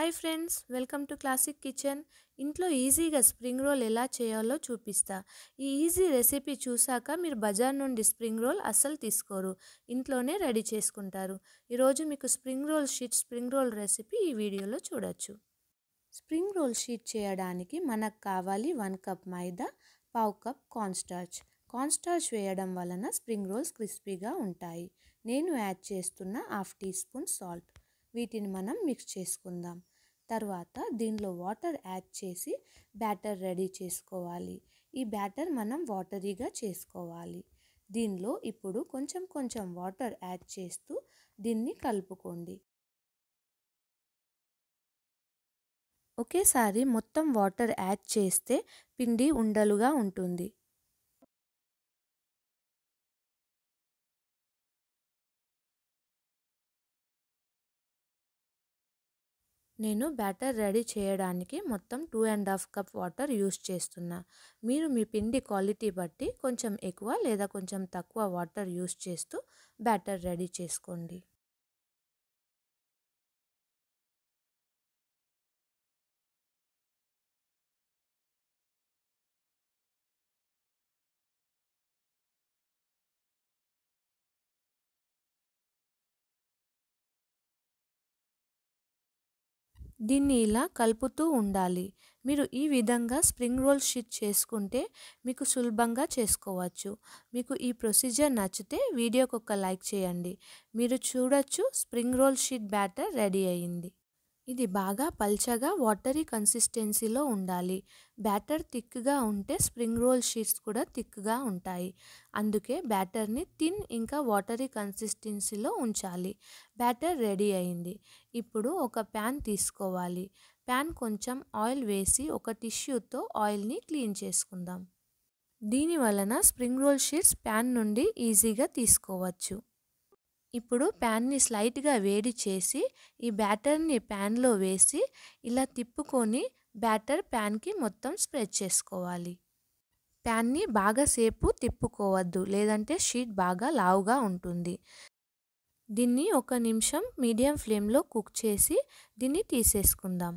hi friends welcome to classic kitchen ఇంట్లో ఈజీగా spring roll ఎలా చేయాలో చూపిస్తా ఈ ఈజీ రెసిపీ చూసాక మీరు బజార్ నుండి స్ప్రింగ్ రోల్ అస్సలు తీసుకోరు ఇంట్లోనే రెడీ చేసుకుంటారు ఈరోజు మీకు spring roll sheet spring roll recipe ఈ వీడియోలో చూడొచ్చు స్ప్రింగ్ రోల్ షీట్ చేయడానికి మనకు కావాలి వన్ కప్ మైదా పావు కప్ కాన్స్టార్చ్ కాన్స్టార్చ్ వేయడం వలన స్ప్రింగ్ రోల్స్ క్రిస్పీగా ఉంటాయి నేను యాడ్ చేస్తున్న హాఫ్ టీ స్పూన్ సాల్ట్ వీటిని మనం మిక్స్ చేసుకుందాం తర్వాత దీనిలో వాటర్ యాడ్ చేసి బ్యాటర్ రెడీ చేసుకోవాలి ఈ బ్యాటర్ మనం వాటరీగా చేసుకోవాలి దీనిలో ఇప్పుడు కొంచెం కొంచెం వాటర్ యాడ్ చేస్తూ దీన్ని కలుపుకోండి ఒకేసారి మొత్తం వాటర్ యాడ్ చేస్తే పిండి ఉండలుగా ఉంటుంది నేను బ్యాటర్ రెడీ చేయడానికి మొత్తం two and half cup water use చేస్తున్నా మీరు మీ పిండి క్వాలిటీ బట్టి కొంచెం ఎక్కువ లేదా కొంచెం తక్కువ వాటర్ యూస్ చేస్తూ బ్యాటర్ రెడీ చేసుకోండి దీన్ని ఇలా కలుపుతూ ఉండాలి మీరు ఈ విధంగా స్ప్రింగ్ రోల్ షీట్ చేసుకుంటే మీకు సులభంగా చేసుకోవచ్చు మీకు ఈ ప్రొసీజర్ నచ్చితే వీడియోకి ఒక లైక్ చేయండి మీరు చూడొచ్చు spring roll sheet batter ready అయ్యింది ఇది బాగా పల్చగా వాటరీ కన్సిస్టెన్సీలో ఉండాలి బ్యాటర్ థిక్గా ఉంటే స్ప్రింగ్ రోల్ షీట్స్ కూడా థిక్గా ఉంటాయి అందుకే బ్యాటర్ని థిన్ ఇంకా వాటరీ కన్సిస్టెన్సీలో ఉంచాలి బ్యాటర్ రెడీ అయింది ఇప్పుడు ఒక ప్యాన్ తీసుకోవాలి ప్యాన్ కొంచెం ఆయిల్ వేసి ఒక టిష్యూతో ఆయిల్ని క్లీన్ చేసుకుందాం దీని వలన స్ప్రింగ్ రోల్ షీట్స్ ప్యాన్ నుండి ఈజీగా తీసుకోవచ్చు ఇప్పుడు ప్యాన్ని స్లైట్గా వేడి చేసి ఈ బ్యాటర్ని ప్యాన్లో వేసి ఇలా తిప్పుకొని బ్యాటర్ ప్యాన్కి మొత్తం స్ప్రెడ్ చేసుకోవాలి ప్యాన్ని బాగా సేపు తిప్పుకోవద్దు లేదంటే షీట్ బాగా లావుగా ఉంటుంది దీన్ని ఒక నిమిషం మీడియం ఫ్లేమ్లో కుక్ చేసి దీన్ని తీసేసుకుందాం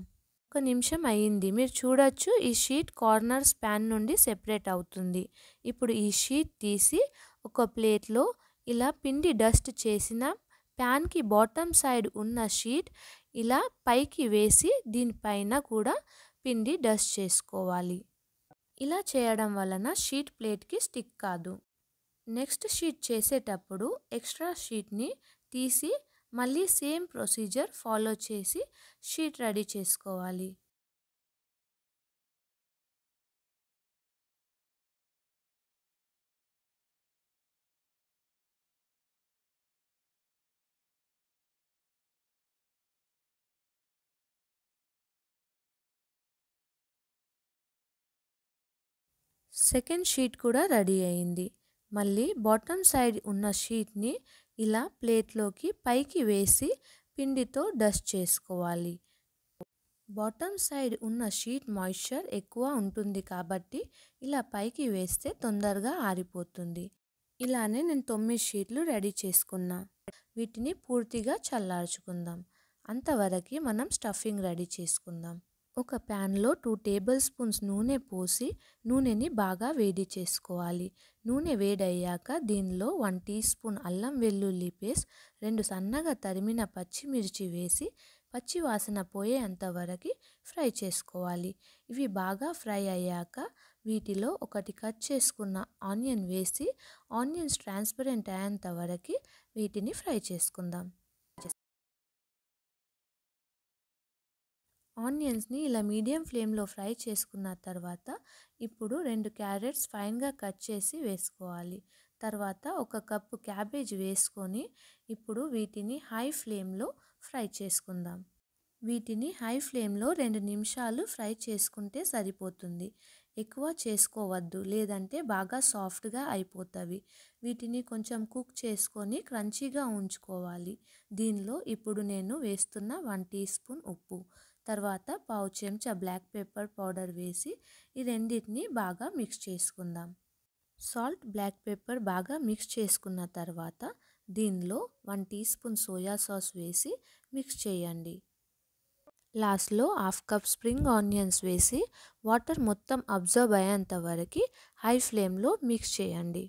ఒక నిమిషం అయ్యింది మీరు చూడొచ్చు ఈ షీట్ కార్నర్స్ ప్యాన్ నుండి సెపరేట్ అవుతుంది ఇప్పుడు ఈ షీట్ తీసి ఒక ప్లేట్లో ఇలా పిండి డస్ట్ చేసిన ప్యాన్కి బాటమ్ సైడ్ ఉన్న షీట్ ఇలా పైకి వేసి దీనిపైన కూడా పిండి డస్ట్ చేసుకోవాలి ఇలా చేయడం వలన షీట్ ప్లేట్కి స్టిక్ కాదు నెక్స్ట్ షీట్ చేసేటప్పుడు ఎక్స్ట్రా షీట్ని తీసి మళ్ళీ సేమ్ ప్రొసీజర్ ఫాలో చేసి షీట్ రెడీ చేసుకోవాలి సెకండ్ షీట్ కూడా రెడీ అయింది మళ్ళీ బాటమ్ సైడ్ ఉన్న షీట్ని ఇలా ప్లేట్లోకి పైకి వేసి పిండితో డస్ట్ చేసుకోవాలి బాటమ్ సైడ్ ఉన్న షీట్ మాయిశ్చర్ ఎక్కువ ఉంటుంది కాబట్టి ఇలా పైకి వేస్తే తొందరగా ఆరిపోతుంది ఇలానే నేను తొమ్మిది షీట్లు రెడీ చేసుకున్నా వీటిని పూర్తిగా చల్లార్చుకుందాం అంతవరకు మనం స్టఫింగ్ రెడీ చేసుకుందాం ఒక ప్యాన్లో టూ టేబుల్ స్పూన్స్ నూనె పోసి నూనెని బాగా వేడి చేసుకోవాలి నూనె వేడయ్యాక దీనిలో వన్ టీ స్పూన్ అల్లం వెల్లుల్లి పేస్ట్ రెండు సన్నగా తరిమిన పచ్చిమిర్చి వేసి పచ్చి వాసన పోయేంత వరకు ఫ్రై చేసుకోవాలి ఇవి బాగా ఫ్రై అయ్యాక వీటిలో ఒకటి కట్ చేసుకున్న ఆనియన్ వేసి ఆనియన్స్ ట్రాన్స్పరెంట్ అయ్యేంత వరకు వీటిని ఫ్రై చేసుకుందాం ఆనియన్స్ని ఇలా మీడియం ఫ్లేమ్లో ఫ్రై చేసుకున్న తర్వాత ఇప్పుడు రెండు క్యారెట్స్ ఫైన్గా కట్ చేసి వేసుకోవాలి తర్వాత ఒక కప్పు క్యాబేజ్ వేసుకొని ఇప్పుడు వీటిని హై ఫ్లేమ్లో ఫ్రై చేసుకుందాం వీటిని హై ఫ్లేమ్లో రెండు నిమిషాలు ఫ్రై చేసుకుంటే సరిపోతుంది ఎక్కువ చేసుకోవద్దు లేదంటే బాగా సాఫ్ట్గా అయిపోతాయి వీటిని కొంచెం కుక్ చేసుకొని క్రంచీగా ఉంచుకోవాలి దీనిలో ఇప్పుడు నేను వేస్తున్న వన్ టీ స్పూన్ ఉప్పు తర్వాత పావు చెంచా బ్లాక్ పెప్పర్ పౌడర్ వేసి ఈ రెండింటినీ బాగా మిక్స్ చేసుకుందాం సాల్ట్ బ్లాక్ పెప్పర్ బాగా మిక్స్ చేసుకున్న తర్వాత దీనిలో one teaspoon soya sauce వేసి మిక్స్ చేయండి లాస్ట్లో హాఫ్ కప్ స్ప్రింగ్ ఆనియన్స్ వేసి వాటర్ మొత్తం అబ్జర్వ్ అయ్యేంత వరకు హై ఫ్లేమ్లో మిక్స్ చేయండి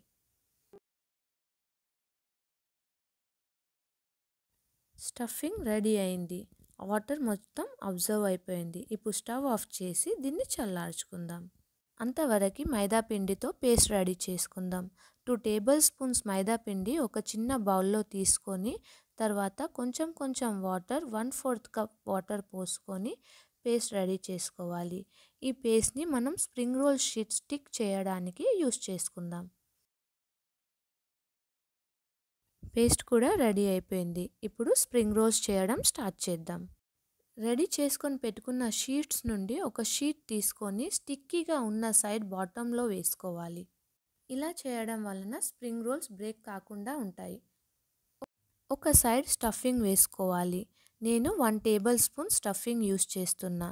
స్టఫింగ్ రెడీ అయింది వాటర్ మొత్తం అబ్జర్వ్ అయిపోయింది ఇప్పుడు స్టవ్ ఆఫ్ చేసి దీన్ని చల్లార్చుకుందాం అంతవరకు మైదా పిండితో పేస్ట్ రెడీ చేసుకుందాం టూ టేబుల్ స్పూన్స్ మైదా పిండి ఒక చిన్న బౌల్లో తీసుకొని తర్వాత కొంచెం కొంచెం water one fourth cup water పోసుకొని పేస్ట్ రెడీ చేసుకోవాలి ఈ పేస్ట్ని మనం స్ప్రింగ్ రోల్ షీట్ స్టిక్ చేయడానికి యూస్ చేసుకుందాం పేస్ట్ కూడా రెడీ అయిపోయింది ఇప్పుడు స్ప్రింగ్ రోల్స్ చేయడం స్టార్ట్ చేద్దాం రెడీ చేసుకొని పెట్టుకున్న షీట్స్ నుండి ఒక షీట్ తీసుకొని స్టిక్కీగా ఉన్న సైడ్ బాటంలో వేసుకోవాలి ఇలా చేయడం వలన స్ప్రింగ్ రోల్స్ బ్రేక్ కాకుండా ఉంటాయి ఒక సైడ్ స్టఫింగ్ వేసుకోవాలి నేను one tablespoon stuffing use చేస్తున్నా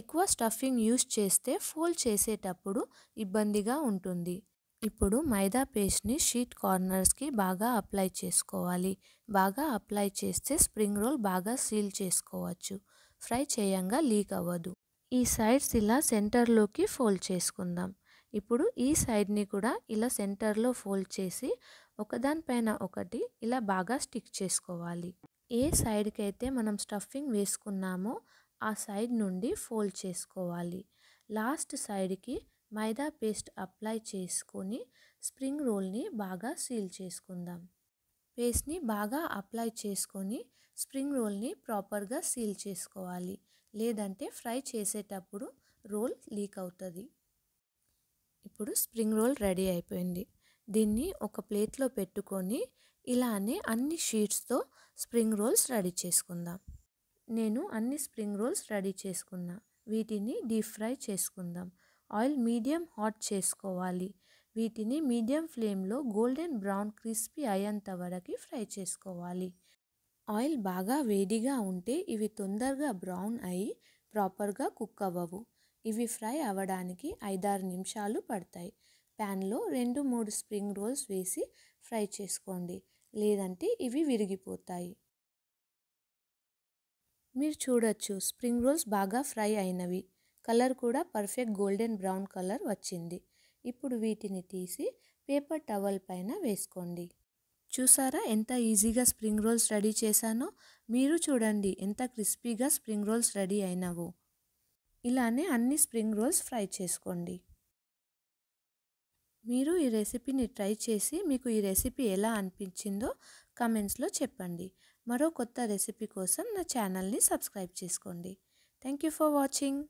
ఎక్కువ స్టఫింగ్ యూస్ చేస్తే ఫోల్డ్ చేసేటప్పుడు ఇబ్బందిగా ఉంటుంది ఇప్పుడు మైదా పేస్ట్ని షీట్ కార్నర్స్కి బాగా అప్లై చేసుకోవాలి బాగా అప్లై చేస్తే స్ప్రింగ్ రోల్ బాగా సీల్ చేసుకోవచ్చు ఫ్రై చేయంగా లీక్ అవ్వదు ఈ సైడ్స్ ఇలా సెంటర్లోకి ఫోల్డ్ చేసుకుందాం ఇప్పుడు ఈ సైడ్ని కూడా ఇలా సెంటర్లో ఫోల్డ్ చేసి ఒకదానిపైన ఒకటి ఇలా బాగా స్టిక్ చేసుకోవాలి ఏ సైడ్కి అయితే మనం స్టఫింగ్ వేసుకున్నామో ఆ సైడ్ నుండి ఫోల్డ్ చేసుకోవాలి లాస్ట్ సైడ్కి మైదా పేస్ట్ అప్లై చేసుకొని స్ప్రింగ్ రోల్ని బాగా సీల్ చేసుకుందాం పేస్ట్ని బాగా అప్లై చేసుకొని స్ప్రింగ్ రోల్ని ప్రాపర్గా సీల్ చేసుకోవాలి లేదంటే ఫ్రై చేసేటప్పుడు రోల్ లీక్ అవుతుంది ఇప్పుడు స్ప్రింగ్ రోల్ రెడీ అయిపోయింది దీన్ని ఒక ప్లేట్లో పెట్టుకొని ఇలానే అన్ని షీట్స్తో స్ప్రింగ్ రోల్స్ రెడీ చేసుకుందాం నేను అన్ని స్ప్రింగ్ రోల్స్ రెడీ చేసుకున్నా వీటిని డీప్ ఫ్రై చేసుకుందాం ఆయిల్ మీడియం హాట్ చేసుకోవాలి వీటిని మీడియం ఫ్లేమ్లో గోల్డెన్ బ్రౌన్ క్రిస్పీ అయ్యేంత వరకు ఫ్రై చేసుకోవాలి ఆయిల్ బాగా వేడిగా ఉంటే ఇవి తొందరగా బ్రౌన్ అయ్యి ప్రాపర్గా కుక్ అవ్వవు ఇవి ఫ్రై అవ్వడానికి ఐదారు నిమిషాలు పడతాయి ప్యాన్లో రెండు మూడు స్ప్రింగ్ రోల్స్ వేసి ఫ్రై చేసుకోండి లేదంటే ఇవి విరిగిపోతాయి మీరు చూడొచ్చు స్ప్రింగ్ రోల్స్ బాగా ఫ్రై అయినవి కలర్ కూడా పర్ఫెక్ట్ గోల్డెన్ బ్రౌన్ కలర్ వచ్చింది ఇప్పుడు వీటిని తీసి పేపర్ టవల్ పైన వేసుకోండి చూసారా ఎంత ఈజీగా స్ప్రింగ్ రోల్స్ రెడీ చేశానో మీరు చూడండి ఎంత క్రిస్పీగా స్ప్రింగ్ రోల్స్ రెడీ అయినావో ఇలానే అన్ని స్ప్రింగ్ రోల్స్ ఫ్రై చేసుకోండి మీరు ఈ రెసిపీని ట్రై చేసి మీకు ఈ రెసిపీ ఎలా అనిపించిందో కమెంట్స్లో చెప్పండి మరో కొత్త రెసిపీ కోసం నా ఛానల్ని సబ్స్క్రైబ్ చేసుకోండి థ్యాంక్ యూ ఫర్ వాచింగ్